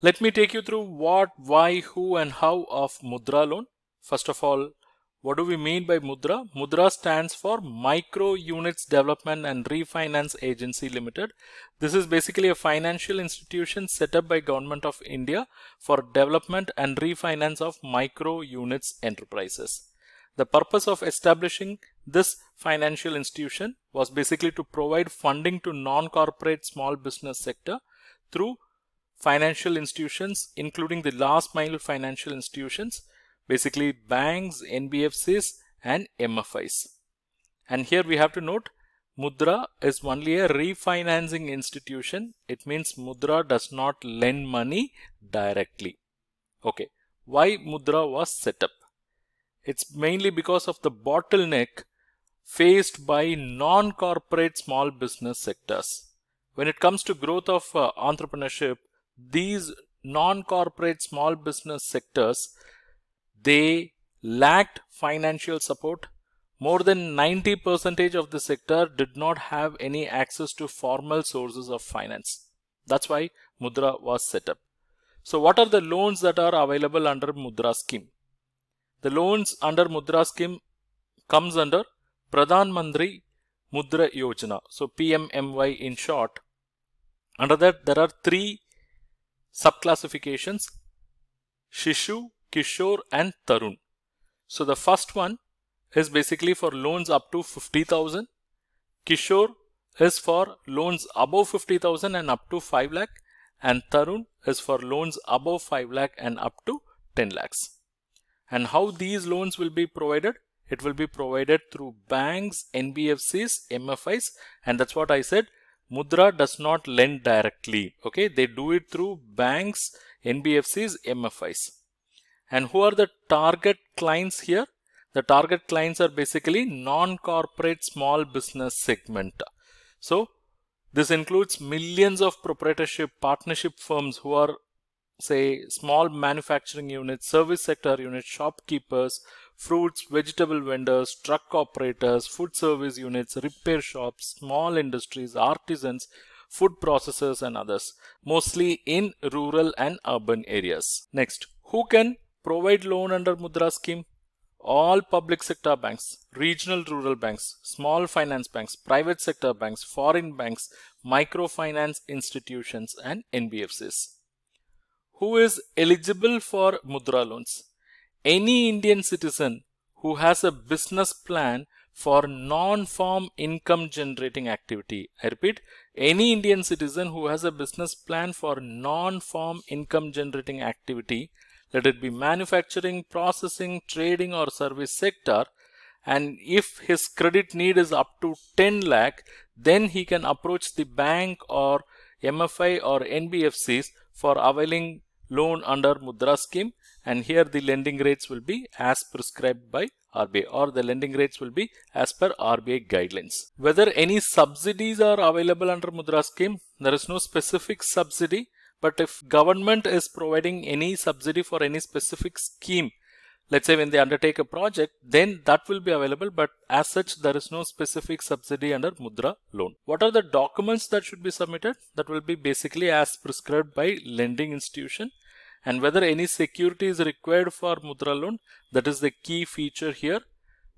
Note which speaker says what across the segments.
Speaker 1: Let me take you through what, why, who and how of Mudra loan. First of all, what do we mean by Mudra? Mudra stands for Micro Units Development and Refinance Agency Limited. This is basically a financial institution set up by Government of India for development and refinance of micro units enterprises. The purpose of establishing this financial institution was basically to provide funding to non-corporate small business sector through financial institutions, including the last mile financial institutions, basically banks, NBFCs, and MFIs. And here we have to note Mudra is only a refinancing institution. It means Mudra does not lend money directly. Okay. Why Mudra was set up? It's mainly because of the bottleneck faced by non-corporate small business sectors. When it comes to growth of uh, entrepreneurship, these non-corporate small business sectors, they lacked financial support. More than 90% of the sector did not have any access to formal sources of finance. That's why Mudra was set up. So what are the loans that are available under Mudra scheme? The loans under Mudra scheme comes under Pradhan Mandri Mudra Yojana. So PMMY in short. Under that, there are three subclassifications Shishu, Kishore and Tarun. So the first one is basically for loans up to 50,000. Kishore is for loans above 50,000 and up to 5 lakh and Tarun is for loans above 5 lakh and up to 10 lakhs. And how these loans will be provided? It will be provided through banks, NBFCs, MFIs and that's what I said Mudra does not lend directly. Okay, they do it through banks, NBFCs, MFIs. And who are the target clients here? The target clients are basically non-corporate small business segment. So this includes millions of proprietorship partnership firms who are say small manufacturing units, service sector units, shopkeepers, fruits, vegetable vendors, truck operators, food service units, repair shops, small industries, artisans, food processors and others, mostly in rural and urban areas. Next, who can provide loan under Mudra scheme? All public sector banks, regional rural banks, small finance banks, private sector banks, foreign banks, microfinance institutions and NBFCs who is eligible for Mudra loans. Any Indian citizen who has a business plan for non-farm income generating activity. I repeat, any Indian citizen who has a business plan for non-farm income generating activity, let it be manufacturing, processing, trading or service sector, and if his credit need is up to 10 lakh, then he can approach the bank or MFI or NBFCs for availing loan under Mudra scheme and here the lending rates will be as prescribed by RBI or the lending rates will be as per RBI guidelines. Whether any subsidies are available under Mudra scheme, there is no specific subsidy but if government is providing any subsidy for any specific scheme let's say when they undertake a project, then that will be available. But as such, there is no specific subsidy under Mudra loan. What are the documents that should be submitted? That will be basically as prescribed by lending institution and whether any security is required for Mudra loan. That is the key feature here.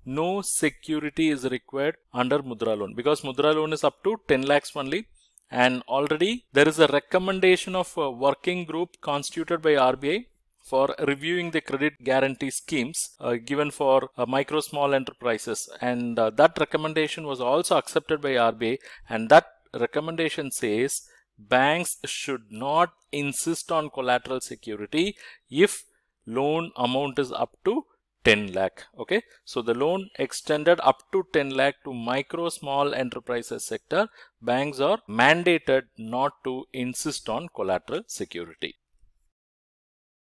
Speaker 1: No security is required under Mudra loan because Mudra loan is up to 10 lakhs only and already there is a recommendation of a working group constituted by RBI for reviewing the credit guarantee schemes uh, given for uh, micro small enterprises and uh, that recommendation was also accepted by RBI and that recommendation says banks should not insist on collateral security if loan amount is up to 10 lakh okay so the loan extended up to 10 lakh to micro small enterprises sector banks are mandated not to insist on collateral security